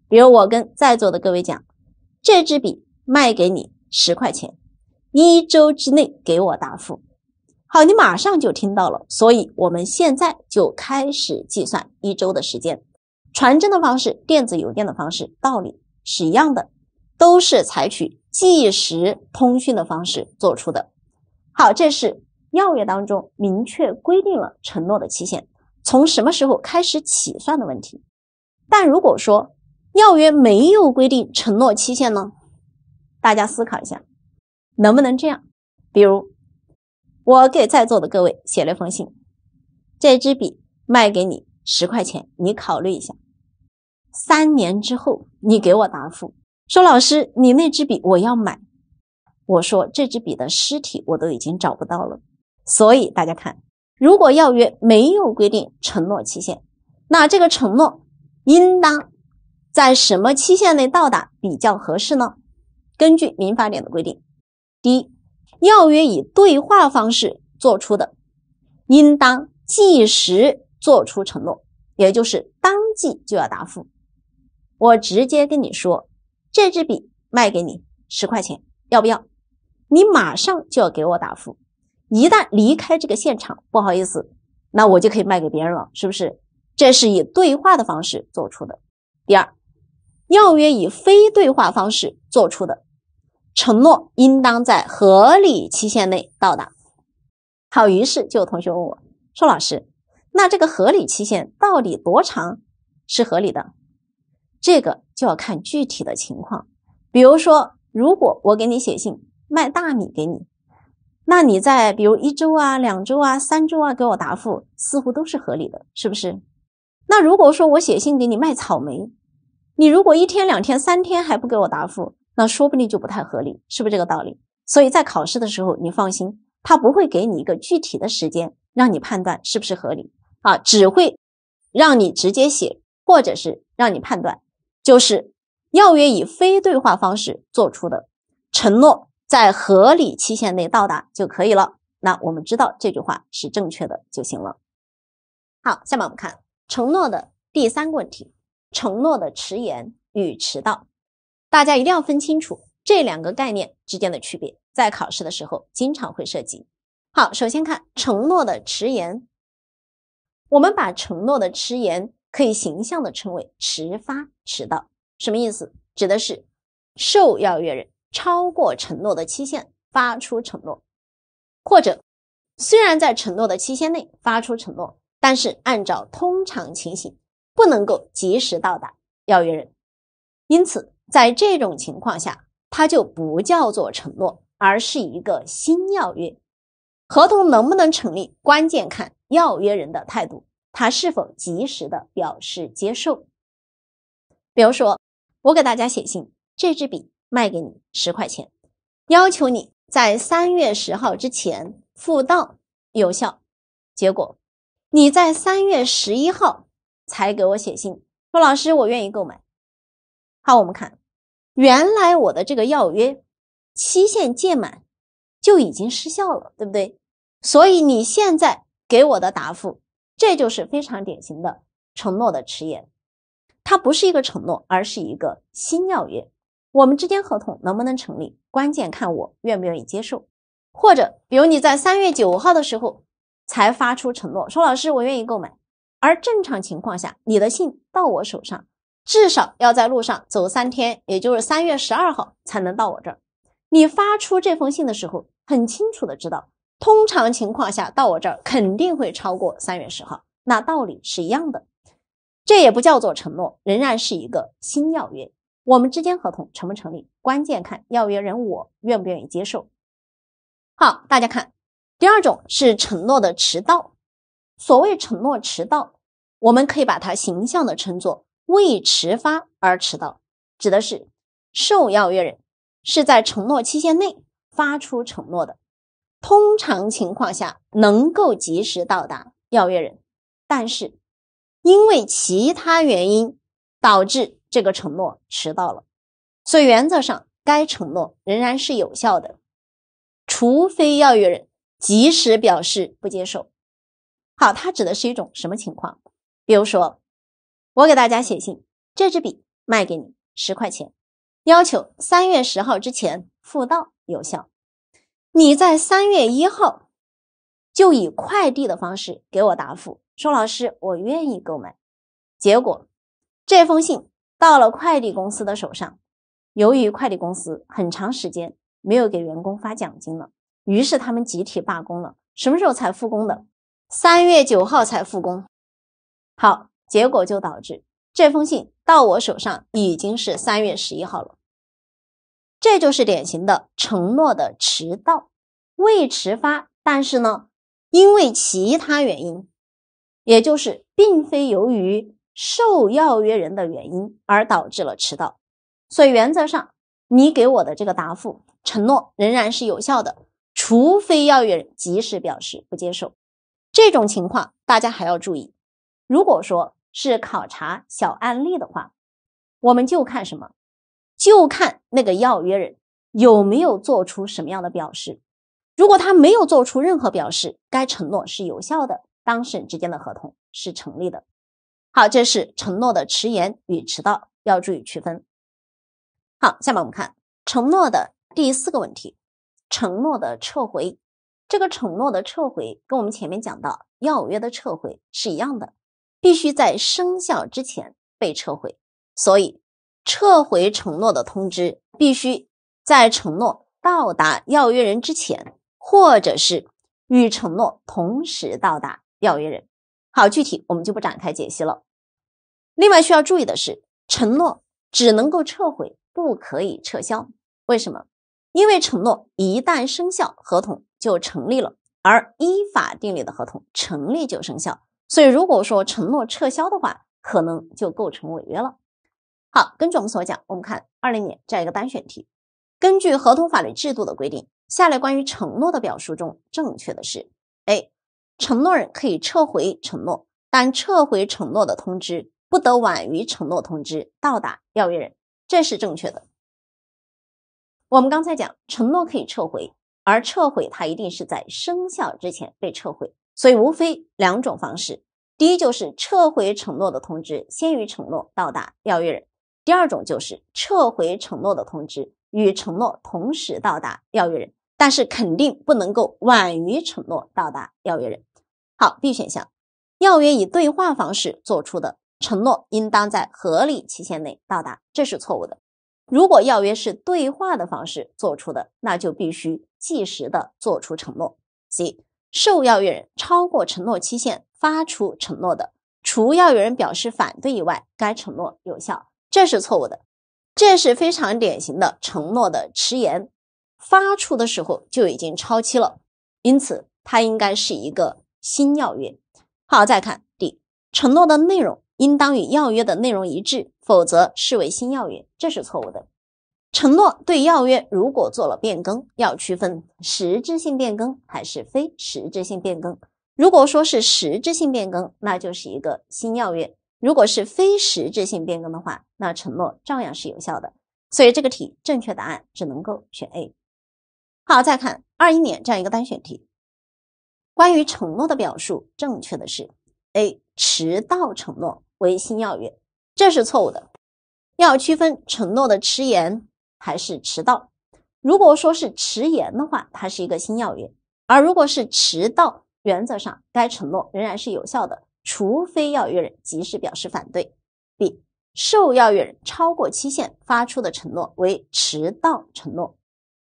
比如我跟在座的各位讲，这支笔卖给你十块钱，一周之内给我答复。好，你马上就听到了。所以我们现在就开始计算一周的时间。传真的方式、电子邮件的方式，道理是一样的，都是采取计时通讯的方式做出的。好，这是要约当中明确规定了承诺的期限。从什么时候开始起算的问题？但如果说要约没有规定承诺期限呢？大家思考一下，能不能这样？比如，我给在座的各位写了一封信，这支笔卖给你十块钱，你考虑一下。三年之后，你给我答复，说老师，你那支笔我要买。我说这支笔的尸体我都已经找不到了，所以大家看。如果要约没有规定承诺期限，那这个承诺应当在什么期限内到达比较合适呢？根据民法典的规定，第一，要约以对话方式作出的，应当即时作出承诺，也就是当即就要答复。我直接跟你说，这支笔卖给你十块钱，要不要？你马上就要给我答复。一旦离开这个现场，不好意思，那我就可以卖给别人了，是不是？这是以对话的方式做出的。第二，要约以非对话方式做出的承诺，应当在合理期限内到达。好，于是就有同学问我，说老师，那这个合理期限到底多长是合理的？这个就要看具体的情况。比如说，如果我给你写信卖大米给你。那你在比如一周啊、两周啊、三周啊给我答复，似乎都是合理的，是不是？那如果说我写信给你卖草莓，你如果一天、两天、三天还不给我答复，那说不定就不太合理，是不是这个道理？所以在考试的时候，你放心，他不会给你一个具体的时间让你判断是不是合理啊，只会让你直接写，或者是让你判断，就是要约以非对话方式做出的承诺。在合理期限内到达就可以了。那我们知道这句话是正确的就行了。好，下面我们看承诺的第三个问题：承诺的迟延与迟到。大家一定要分清楚这两个概念之间的区别，在考试的时候经常会涉及。好，首先看承诺的迟延，我们把承诺的迟延可以形象的称为迟发迟到，什么意思？指的是受要约人。超过承诺的期限发出承诺，或者虽然在承诺的期限内发出承诺，但是按照通常情形不能够及时到达要约人，因此在这种情况下，它就不叫做承诺，而是一个新要约。合同能不能成立，关键看要约人的态度，他是否及时的表示接受。比如说，我给大家写信，这支笔。卖给你十块钱，要求你在三月十号之前付到有效。结果你在三月十一号才给我写信说：“老师，我愿意购买。”好，我们看，原来我的这个要约期限届满就已经失效了，对不对？所以你现在给我的答复，这就是非常典型的承诺的迟延。它不是一个承诺，而是一个新要约。我们之间合同能不能成立？关键看我愿不愿意接受。或者，比如你在三月九号的时候才发出承诺，说老师我愿意购买。而正常情况下，你的信到我手上至少要在路上走三天，也就是三月十二号才能到我这儿。你发出这封信的时候，很清楚的知道，通常情况下到我这儿肯定会超过三月十号。那道理是一样的，这也不叫做承诺，仍然是一个新要约。我们之间合同成不成立，关键看要约人我愿不愿意接受。好，大家看，第二种是承诺的迟到。所谓承诺迟到，我们可以把它形象的称作“为迟发而迟到”，指的是受要约人是在承诺期限内发出承诺的，通常情况下能够及时到达要约人，但是因为其他原因导致。这个承诺迟到了，所以原则上该承诺仍然是有效的，除非要有人及时表示不接受。好，它指的是一种什么情况？比如说，我给大家写信，这支笔卖给你十块钱，要求三月十号之前付到有效。你在三月一号就以快递的方式给我答复，说老师我愿意购买。结果这封信。到了快递公司的手上，由于快递公司很长时间没有给员工发奖金了，于是他们集体罢工了。什么时候才复工的？三月九号才复工。好，结果就导致这封信到我手上已经是三月十一号了。这就是典型的承诺的迟到未迟发，但是呢，因为其他原因，也就是并非由于。受要约人的原因而导致了迟到，所以原则上你给我的这个答复承诺仍然是有效的，除非要约人及时表示不接受。这种情况大家还要注意。如果说是考察小案例的话，我们就看什么，就看那个要约人有没有做出什么样的表示。如果他没有做出任何表示，该承诺是有效的，当事人之间的合同是成立的。好，这是承诺的迟延与迟到，要注意区分。好，下面我们看承诺的第四个问题：承诺的撤回。这个承诺的撤回跟我们前面讲到要约的撤回是一样的，必须在生效之前被撤回。所以，撤回承诺的通知必须在承诺到达要约人之前，或者是与承诺同时到达要约人。好，具体我们就不展开解析了。另外需要注意的是，承诺只能够撤回，不可以撤销。为什么？因为承诺一旦生效，合同就成立了，而依法订立的合同成立就生效，所以如果说承诺撤销的话，可能就构成违约了。好，根据我们所讲，我们看二零年这样一个单选题。根据合同法律制度的规定，下列关于承诺的表述中正确的是：A。承诺人可以撤回承诺，但撤回承诺的通知不得晚于承诺通知到达要约人，这是正确的。我们刚才讲，承诺可以撤回，而撤回它一定是在生效之前被撤回，所以无非两种方式：第一就是撤回承诺的通知先于承诺到达要约人；第二种就是撤回承诺的通知与承诺同时到达要约人，但是肯定不能够晚于承诺到达要约人。好，B 选项，要约以对话方式作出的承诺，应当在合理期限内到达，这是错误的。如果要约是对话的方式作出的，那就必须即时的作出承诺。C，受要约人超过承诺期限发出承诺的，除要约人表示反对以外，该承诺有效，这是错误的。这是非常典型的承诺的迟延，发出的时候就已经超期了，因此它应该是一个。新要约，好，再看 D，承诺的内容应当与要约的内容一致，否则视为新要约，这是错误的。承诺对要约如果做了变更，要区分实质性变更还是非实质性变更。如果说是实质性变更，那就是一个新要约；如果是非实质性变更的话，那承诺照样是有效的。所以这个题正确答案只能够选 A。好，再看二一年这样一个单选题。关于承诺的表述正确的是：A. 迟到承诺为新要约，这是错误的。要区分承诺的迟延还是迟到。如果说是迟延的话，它是一个新要约；而如果是迟到，原则上该承诺仍然是有效的，除非要约人及时表示反对。B. 受要约人超过期限发出的承诺为迟到承诺，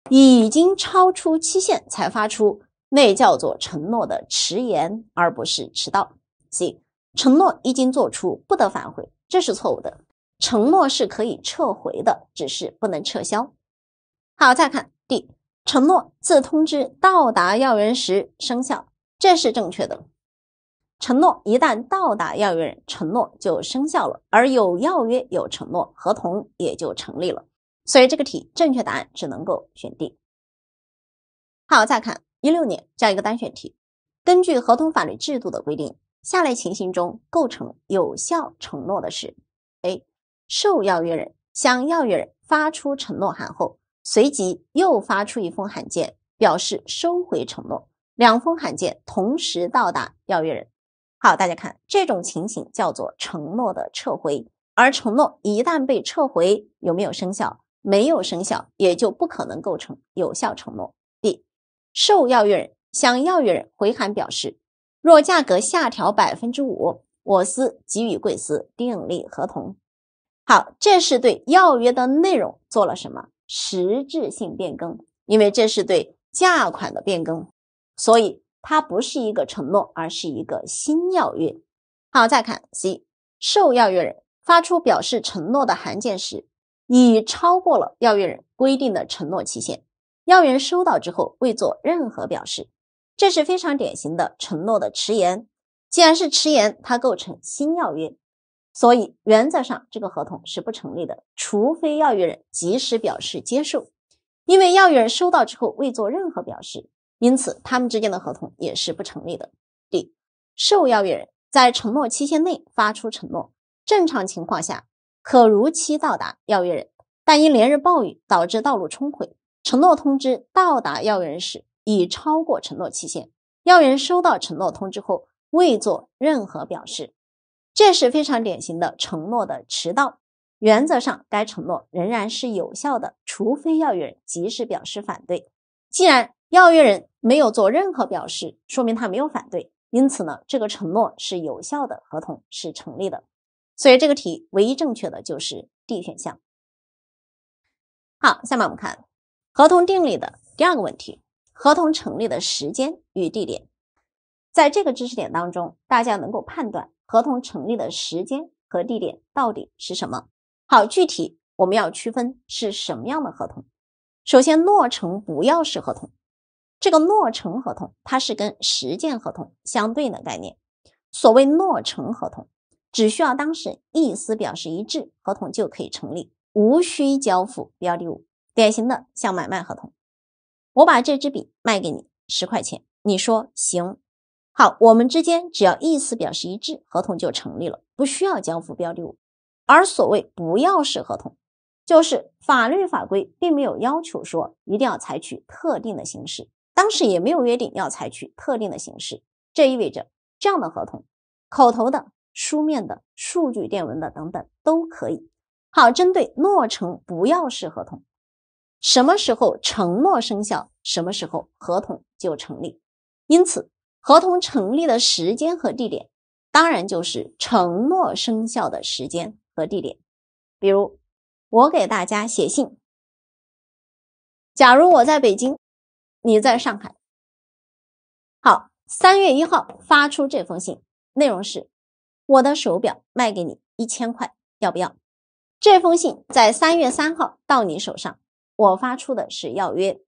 已经超出期限才发出。那叫做承诺的迟延，而不是迟到。C，承诺一经做出，不得反悔，这是错误的。承诺是可以撤回的，只是不能撤销。好，再看 D，承诺自通知到达要人时生效，这是正确的。承诺一旦到达要约人，承诺就生效了，而有要约有承诺，合同也就成立了。所以这个题正确答案只能够选 D。好，再看。一六年，这样一个单选题，根据合同法律制度的规定，下列情形中构成有效承诺的是：A. 受邀约人向邀约人发出承诺函后，随即又发出一封函件，表示收回承诺，两封函件同时到达邀约人。好，大家看，这种情形叫做承诺的撤回，而承诺一旦被撤回，有没有生效？没有生效，也就不可能构成有效承诺。受要约人向要约人回函表示，若价格下调百分之五，我司给予贵司订立合同。好，这是对要约的内容做了什么实质性变更？因为这是对价款的变更，所以它不是一个承诺，而是一个新要约。好，再看 C，受要约人发出表示承诺的函件时，已超过了要约人规定的承诺期限。要约人收到之后未做任何表示，这是非常典型的承诺的迟延。既然是迟延，它构成新要约，所以原则上这个合同是不成立的。除非要约人及时表示接受，因为要约人收到之后未做任何表示，因此他们之间的合同也是不成立的。D 受要约人在承诺期限内发出承诺，正常情况下可如期到达要约人，但因连日暴雨导致道路冲毁。承诺通知到达要约人时已超过承诺期限，要约人收到承诺通知后未做任何表示，这是非常典型的承诺的迟到。原则上，该承诺仍然是有效的，除非要约人及时表示反对。既然要约人没有做任何表示，说明他没有反对，因此呢，这个承诺是有效的，合同是成立的。所以这个题唯一正确的就是 D 选项。好，下面我们看。合同订立的第二个问题，合同成立的时间与地点，在这个知识点当中，大家能够判断合同成立的时间和地点到底是什么？好，具体我们要区分是什么样的合同。首先，诺成不要式合同，这个诺成合同它是跟实践合同相对的概念。所谓诺成合同，只需要当事人意思表示一致，合同就可以成立，无需交付标的物。典型的像买卖合同，我把这支笔卖给你十块钱，你说行，好，我们之间只要意思表示一致，合同就成立了，不需要交付标的物。而所谓不要式合同，就是法律法规并没有要求说一定要采取特定的形式，当时也没有约定要采取特定的形式，这意味着这样的合同，口头的、书面的、数据电文的等等都可以。好，针对诺成不要式合同。什么时候承诺生效，什么时候合同就成立。因此，合同成立的时间和地点，当然就是承诺生效的时间和地点。比如，我给大家写信，假如我在北京，你在上海，好，三月一号发出这封信，内容是：我的手表卖给你一千块，要不要？这封信在三月三号到你手上。我发出的是要约，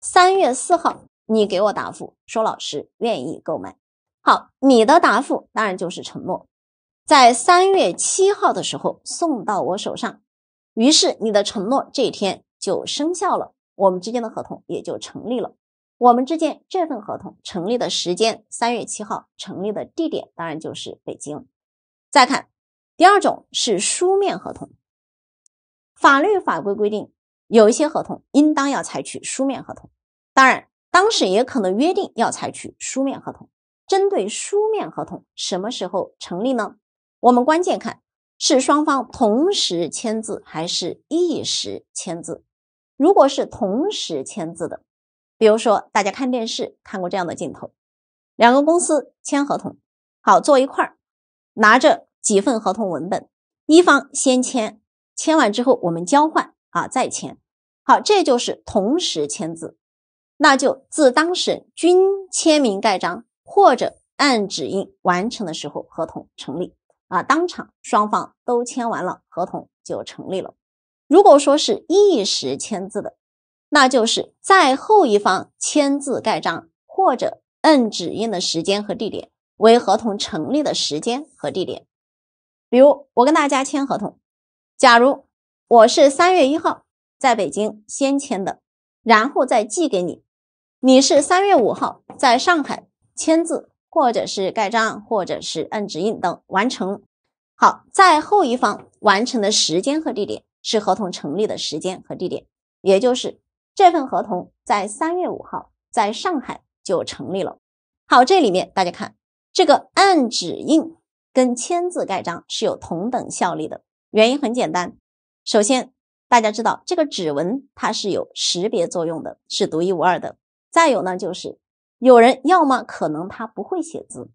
三月四号你给我答复说老师愿意购买，好，你的答复当然就是承诺，在三月七号的时候送到我手上，于是你的承诺这一天就生效了，我们之间的合同也就成立了。我们之间这份合同成立的时间三月七号，成立的地点当然就是北京。再看第二种是书面合同，法律法规规定。有一些合同应当要采取书面合同，当然当时也可能约定要采取书面合同。针对书面合同，什么时候成立呢？我们关键看是双方同时签字，还是一时签字。如果是同时签字的，比如说大家看电视看过这样的镜头，两个公司签合同，好坐一块儿，拿着几份合同文本，一方先签，签完之后我们交换。啊，再签。好，这就是同时签字，那就自当事人均签名盖章或者按指印完成的时候，合同成立啊。当场双方都签完了，合同就成立了。如果说是一时签字的，那就是在后一方签字盖章或者按指印的时间和地点为合同成立的时间和地点。比如我跟大家签合同，假如。我是三月一号在北京先签的，然后再寄给你。你是三月五号在上海签字，或者是盖章，或者是摁指印等完成。好，在后一方完成的时间和地点是合同成立的时间和地点，也就是这份合同在三月五号在上海就成立了。好，这里面大家看，这个按指印跟签字盖章是有同等效力的，原因很简单。首先，大家知道这个指纹它是有识别作用的，是独一无二的。再有呢，就是有人要么可能他不会写字，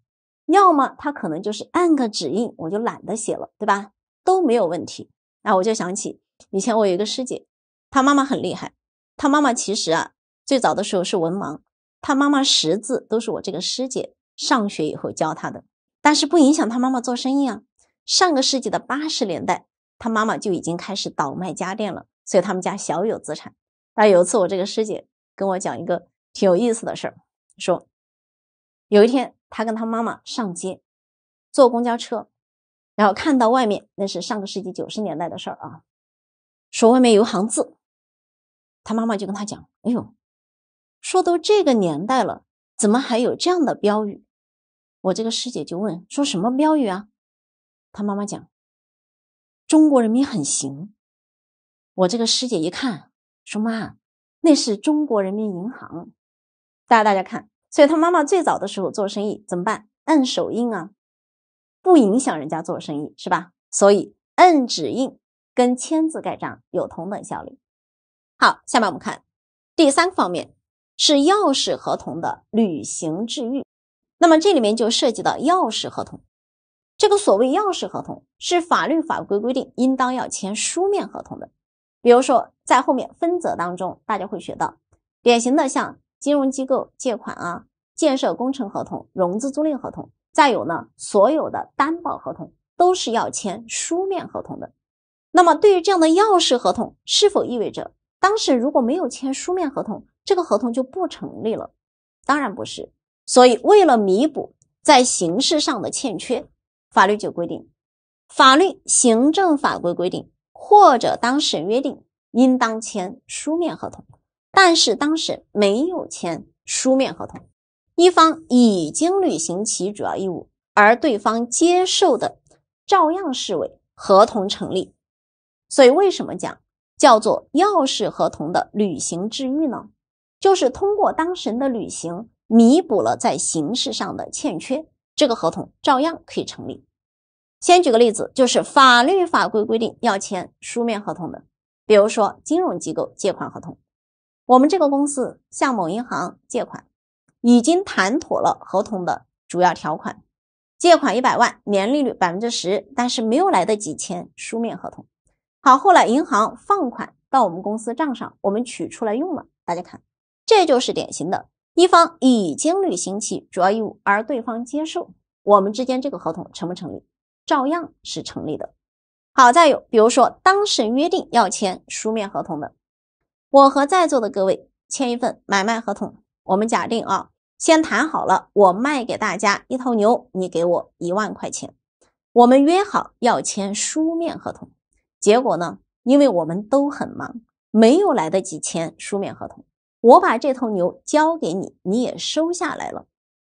要么他可能就是按个指印，我就懒得写了，对吧？都没有问题。那我就想起以前我有一个师姐，她妈妈很厉害，她妈妈其实啊最早的时候是文盲，她妈妈识字都是我这个师姐上学以后教她的，但是不影响她妈妈做生意啊。上个世纪的八十年代。他妈妈就已经开始倒卖家电了，所以他们家小有资产。但有一次，我这个师姐跟我讲一个挺有意思的事儿，说有一天他跟他妈妈上街坐公交车，然后看到外面那是上个世纪九十年代的事儿啊，说外面有一行字，他妈妈就跟他讲：“哎呦，说都这个年代了，怎么还有这样的标语？”我这个师姐就问：“说什么标语啊？”他妈妈讲。中国人民很行，我这个师姐一看说：“妈，那是中国人民银行。”大家大家看，所以他妈妈最早的时候做生意怎么办？摁手印啊，不影响人家做生意是吧？所以摁指印跟签字盖章有同等效力。好，下面我们看第三个方面是钥匙合同的履行治愈。那么这里面就涉及到钥匙合同。这个所谓要式合同是法律法规规定应当要签书面合同的，比如说在后面分则当中，大家会学到典型的像金融机构借款啊、建设工程合同、融资租赁合同，再有呢，所有的担保合同都是要签书面合同的。那么对于这样的要式合同，是否意味着当时如果没有签书面合同，这个合同就不成立了？当然不是。所以为了弥补在形式上的欠缺。法律就规定，法律、行政法规规定或者当事人约定应当签书面合同，但是当事人没有签书面合同，一方已经履行其主要义务，而对方接受的，照样视为合同成立。所以，为什么讲叫做要式合同的履行治愈呢？就是通过当事人的履行，弥补了在形式上的欠缺。这个合同照样可以成立。先举个例子，就是法律法规规定要签书面合同的，比如说金融机构借款合同。我们这个公司向某银行借款，已经谈妥了合同的主要条款，借款一百万，年利率百分之十，但是没有来得及签书面合同。好，后来银行放款到我们公司账上，我们取出来用了。大家看，这就是典型的。一方已经履行其主要义务，而对方接受，我们之间这个合同成不成立？照样是成立的。好，再有，比如说，当事人约定要签书面合同的，我和在座的各位签一份买卖合同。我们假定啊，先谈好了，我卖给大家一头牛，你给我一万块钱。我们约好要签书面合同，结果呢，因为我们都很忙，没有来得及签书面合同。我把这头牛交给你，你也收下来了，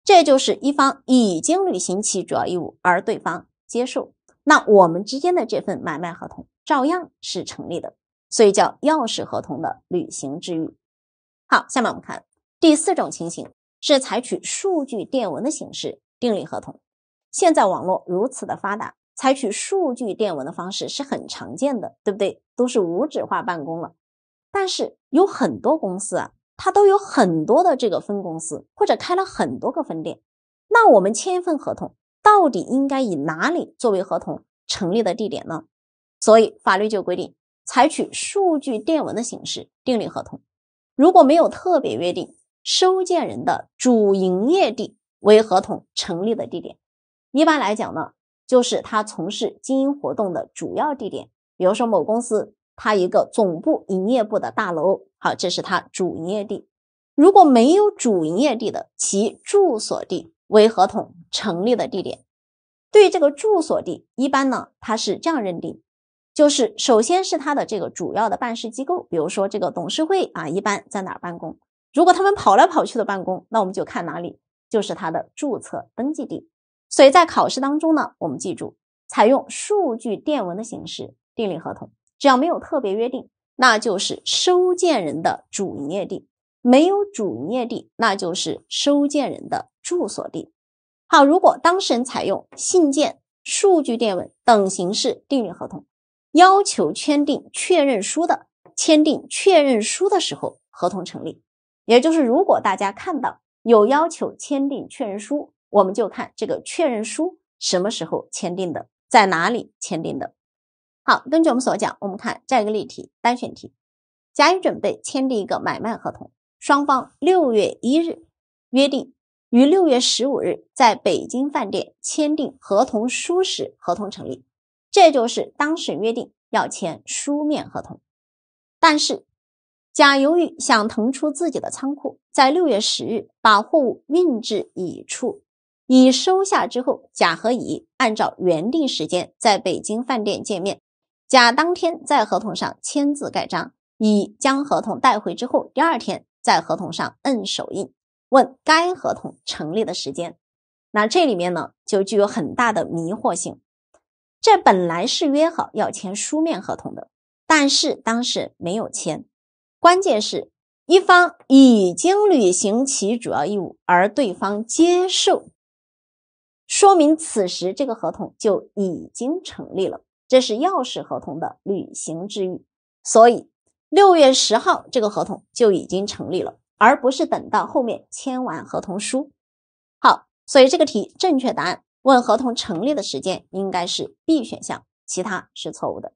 这就是一方已经履行其主要义务，而对方接受，那我们之间的这份买卖合同照样是成立的，所以叫钥匙合同的履行之余。好，下面我们看第四种情形，是采取数据电文的形式订立合同。现在网络如此的发达，采取数据电文的方式是很常见的，对不对？都是无纸化办公了。但是有很多公司啊，它都有很多的这个分公司，或者开了很多个分店。那我们签一份合同，到底应该以哪里作为合同成立的地点呢？所以法律就规定，采取数据电文的形式订立合同，如果没有特别约定，收件人的主营业地为合同成立的地点。一般来讲呢，就是他从事经营活动的主要地点。比如说某公司。它一个总部营业部的大楼，好，这是它主营业地。如果没有主营业地的，其住所地为合同成立的地点。对这个住所地，一般呢，它是这样认定：就是首先是它的这个主要的办事机构，比如说这个董事会啊，一般在哪办公？如果他们跑来跑去的办公，那我们就看哪里，就是它的注册登记地。所以在考试当中呢，我们记住采用数据电文的形式订立合同。只要没有特别约定，那就是收件人的主营业地；没有主营业地，那就是收件人的住所地。好，如果当事人采用信件、数据电文等形式订立合同，要求签订确认书的，签订确认书的时候，合同成立。也就是，如果大家看到有要求签订确认书，我们就看这个确认书什么时候签订的，在哪里签订的。好，根据我们所讲，我们看下一个例题，单选题。甲乙准备签订一个买卖合同，双方六月一日约定于六月十五日在北京饭店签订合同书时，合同成立。这就是当事人约定要签书面合同。但是，甲由于想腾出自己的仓库，在六月十日把货物运至乙处，乙收下之后，甲和乙按照原定时间在北京饭店见面。甲当天在合同上签字盖章，乙将合同带回之后，第二天在合同上摁手印。问该合同成立的时间？那这里面呢就具有很大的迷惑性。这本来是约好要签书面合同的，但是当时没有签。关键是，一方已经履行其主要义务，而对方接受，说明此时这个合同就已经成立了。这是钥匙合同的履行之日，所以六月十号这个合同就已经成立了，而不是等到后面签完合同书。好，所以这个题正确答案问合同成立的时间，应该是 B 选项，其他是错误的。